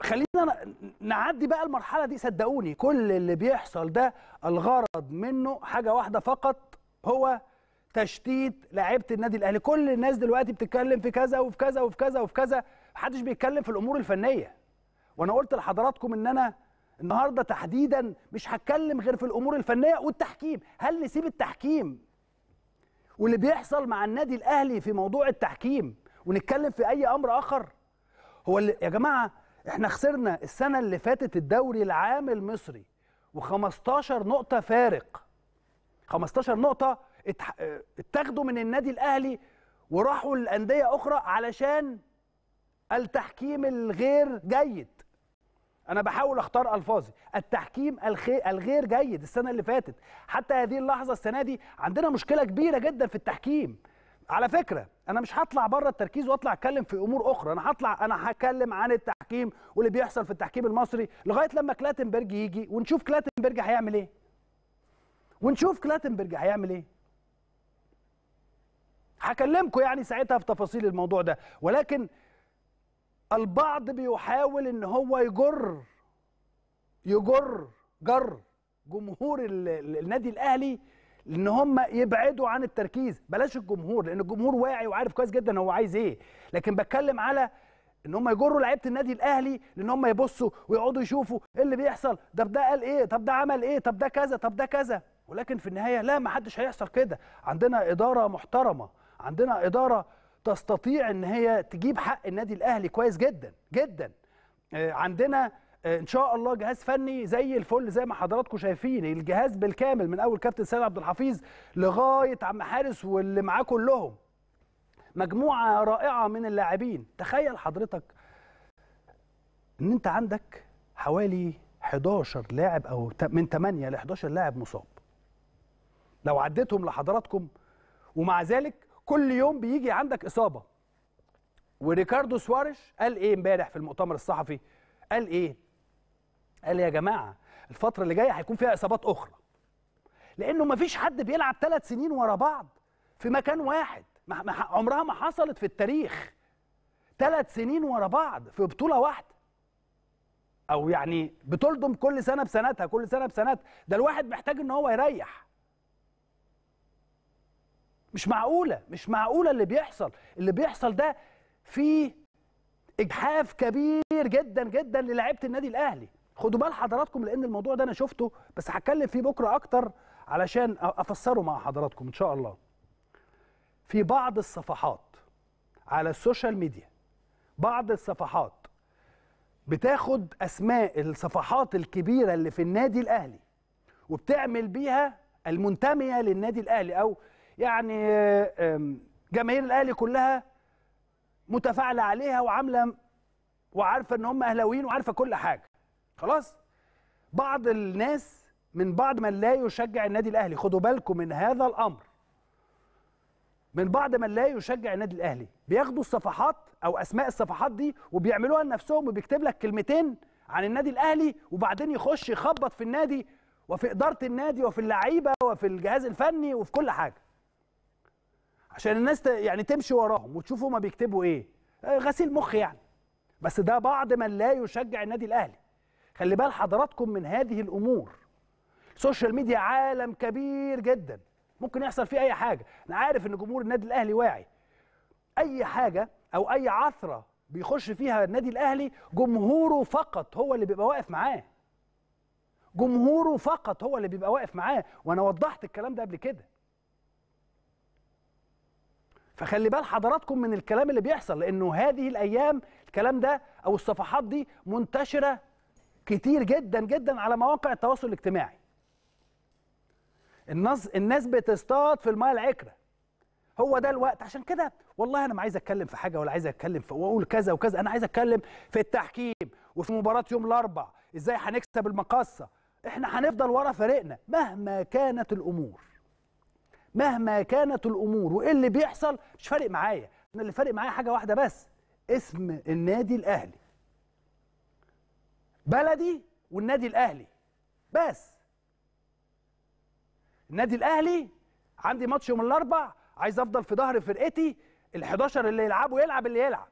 خلينا نعدي بقى المرحله دي صدقوني كل اللي بيحصل ده الغرض منه حاجه واحده فقط هو تشتيت لعيبه النادي الاهلي كل الناس دلوقتي بتتكلم في كذا وفي كذا وفي كذا وفي كذا محدش بيتكلم في الامور الفنيه وانا قلت لحضراتكم ان انا النهارده تحديدا مش هتكلم غير في الامور الفنيه والتحكيم هل نسيب التحكيم واللي بيحصل مع النادي الاهلي في موضوع التحكيم ونتكلم في اي امر اخر هو اللي يا جماعه احنا خسرنا السنه اللي فاتت الدوري العام المصري و15 نقطه فارق 15 نقطه اتاخدوا من النادي الاهلي وراحوا لانديه اخرى علشان التحكيم الغير جيد انا بحاول اختار الفاظي التحكيم الغير جيد السنه اللي فاتت حتى هذه اللحظه السنه دي عندنا مشكله كبيره جدا في التحكيم على فكره انا مش هطلع بره التركيز واطلع اتكلم في امور اخرى انا هطلع انا هتكلم عن التحكيم واللي بيحصل في التحكيم المصري لغايه لما كلاتنبرج يجي ونشوف كلاتنبرج هيعمل ايه ونشوف كلاتنبرج هيعمل ايه هكلمكم يعني ساعتها في تفاصيل الموضوع ده ولكن البعض بيحاول ان هو يجر يجر جر جمهور النادي الاهلي ان هم يبعدوا عن التركيز بلاش الجمهور لان الجمهور واعي وعارف كويس جدا هو عايز ايه لكن بتكلم على ان هم يجروا لعيبه النادي الاهلي لان هم يبصوا ويقعدوا يشوفوا ايه اللي بيحصل ده ده قال ايه طب ده عمل ايه طب ده كذا طب ده كذا ولكن في النهايه لا ما حدش هيحصل كده عندنا اداره محترمه عندنا اداره تستطيع ان هي تجيب حق النادي الاهلي كويس جدا جدا آه، عندنا آه، ان شاء الله جهاز فني زي الفل زي ما حضراتكم شايفين الجهاز بالكامل من اول كابتن سيد عبد الحفيظ لغايه عم حارس واللي معاه كلهم مجموعه رائعه من اللاعبين تخيل حضرتك ان انت عندك حوالي 11 لاعب او من 8 ل 11 لاعب مصاب لو عديتهم لحضراتكم ومع ذلك كل يوم بيجي عندك اصابه وريكاردو سواريش قال ايه امبارح في المؤتمر الصحفي قال ايه قال يا جماعه الفتره اللي جايه هيكون فيها اصابات اخرى لانه ما فيش حد بيلعب ثلاث سنين ورا بعض في مكان واحد عمرها ما حصلت في التاريخ ثلاث سنين ورا بعض في بطوله واحده او يعني بتلضم كل سنه بسنتها كل سنه بسنتها ده الواحد محتاج ان هو يريح مش معقوله مش معقوله اللي بيحصل اللي بيحصل ده فيه اجحاف كبير جدا جدا للاعيبه النادي الاهلي خدوا بال حضراتكم لان الموضوع ده انا شفته بس هتكلم فيه بكره اكتر علشان افسره مع حضراتكم ان شاء الله في بعض الصفحات على السوشيال ميديا بعض الصفحات بتاخد اسماء الصفحات الكبيره اللي في النادي الاهلي وبتعمل بيها المنتميه للنادي الاهلي او يعني جماهير الاهلي كلها متفاعله عليها وعامله وعارفه ان هم اهلاويين وعارفه كل حاجه خلاص بعض الناس من بعض من لا يشجع النادي الاهلي خدوا بالكم من هذا الامر من بعض من لا يشجع النادي الاهلي بياخدوا الصفحات او اسماء الصفحات دي وبيعملوها لنفسهم وبيكتب لك كلمتين عن النادي الاهلي وبعدين يخش يخبط في النادي وفي اداره النادي وفي اللعيبه وفي الجهاز الفني وفي كل حاجه عشان الناس يعني تمشي وراهم وتشوفوا ما بيكتبوا ايه آه، غسيل مخ يعني بس ده بعض من لا يشجع النادي الاهلي خلي بال حضراتكم من هذه الامور السوشيال ميديا عالم كبير جدا ممكن يحصل فيه اي حاجه انا عارف ان جمهور النادي الاهلي واعي اي حاجه او اي عثره بيخش فيها النادي الاهلي جمهوره فقط هو اللي بيبقى واقف معاه جمهوره فقط هو اللي بيبقى واقف معاه وانا وضحت الكلام ده قبل كده فخلي بال حضراتكم من الكلام اللي بيحصل لانه هذه الايام الكلام ده او الصفحات دي منتشره كتير جدا جدا على مواقع التواصل الاجتماعي الناس الناس بتصطاد في المايه العكره هو ده الوقت عشان كده والله انا ما عايز اتكلم في حاجه ولا عايز اتكلم في واقول كذا وكذا انا عايز اتكلم في التحكيم وفي مباراه يوم الاربع ازاي هنكسب المقصه احنا هنفضل ورا فريقنا مهما كانت الامور مهما كانت الامور وايه اللي بيحصل مش فارق معايا انا اللي فارق معايا حاجه واحده بس اسم النادي الاهلي بلدي والنادي الاهلي بس النادي الاهلي عندي ماتش يوم الاربع عايز افضل في ظهر فرقتي ال11 اللي يلعبوا يلعب اللي يلعب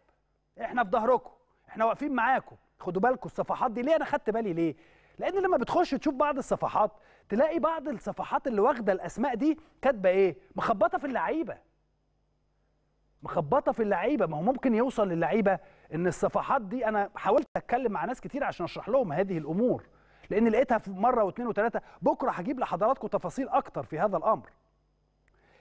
احنا في ظهركم احنا واقفين معاكم خدوا بالكم الصفحات دي ليه انا خدت بالي ليه لان لما بتخش تشوف بعض الصفحات تلاقي بعض الصفحات اللي واخده الاسماء دي كاتبه ايه مخبطه في اللعيبه مخبطه في اللعيبه ما هو ممكن يوصل للعيبه ان الصفحات دي انا حاولت اتكلم مع ناس كتير عشان اشرح لهم هذه الامور لان لقيتها في مره واثنين وثلاثه بكره هجيب لحضراتكم تفاصيل اكتر في هذا الامر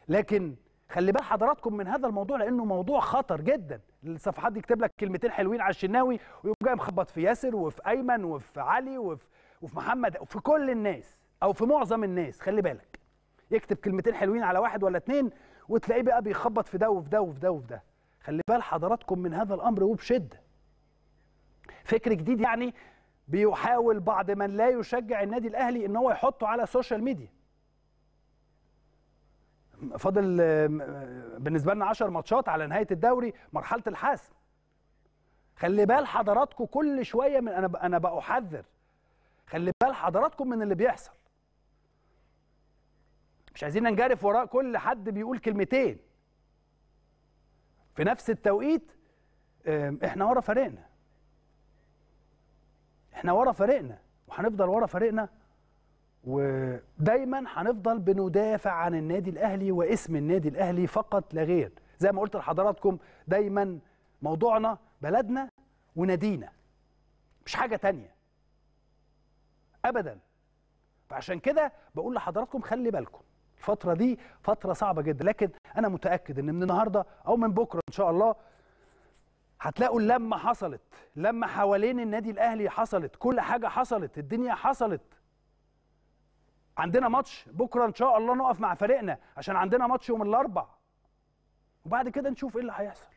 لكن خلي بال حضراتكم من هذا الموضوع لانه موضوع خطر جدا الصفحات دي يكتب لك كلمتين حلوين على الشناوي ويقوم جاي مخبط في ياسر وفي ايمن وفي علي وفي وفي محمد وفي كل الناس او في معظم الناس خلي بالك يكتب كلمتين حلوين على واحد ولا اتنين وتلاقيه بقى بيخبط في ده وفي ده وفي ده وفي ده خلي بال حضراتكم من هذا الامر وبشده فكر جديد يعني بيحاول بعض من لا يشجع النادي الاهلي ان هو يحطه على السوشيال ميديا فاضل آه، آه، بالنسبه لنا 10 ماتشات على نهايه الدوري مرحله الحسم خلي بال حضراتكم كل شويه من انا انا بحذر خلي بال حضراتكم من اللي بيحصل مش عايزين ننجرف وراء كل حد بيقول كلمتين في نفس التوقيت احنا ورا فريقنا احنا ورا فريقنا وهنفضل ورا فريقنا ودايما هنفضل بندافع عن النادي الاهلي واسم النادي الاهلي فقط لا غير زي ما قلت لحضراتكم دايما موضوعنا بلدنا ونادينا مش حاجه تانية ابدا فعشان كده بقول لحضراتكم خلي بالكم الفتره دي فتره صعبه جدا لكن انا متاكد ان من النهارده او من بكره ان شاء الله هتلاقوا اللمه حصلت لما حوالين النادي الاهلي حصلت كل حاجه حصلت الدنيا حصلت عندنا ماتش بكره ان شاء الله نقف مع فريقنا عشان عندنا ماتش يوم الاربع وبعد كده نشوف ايه اللي هيحصل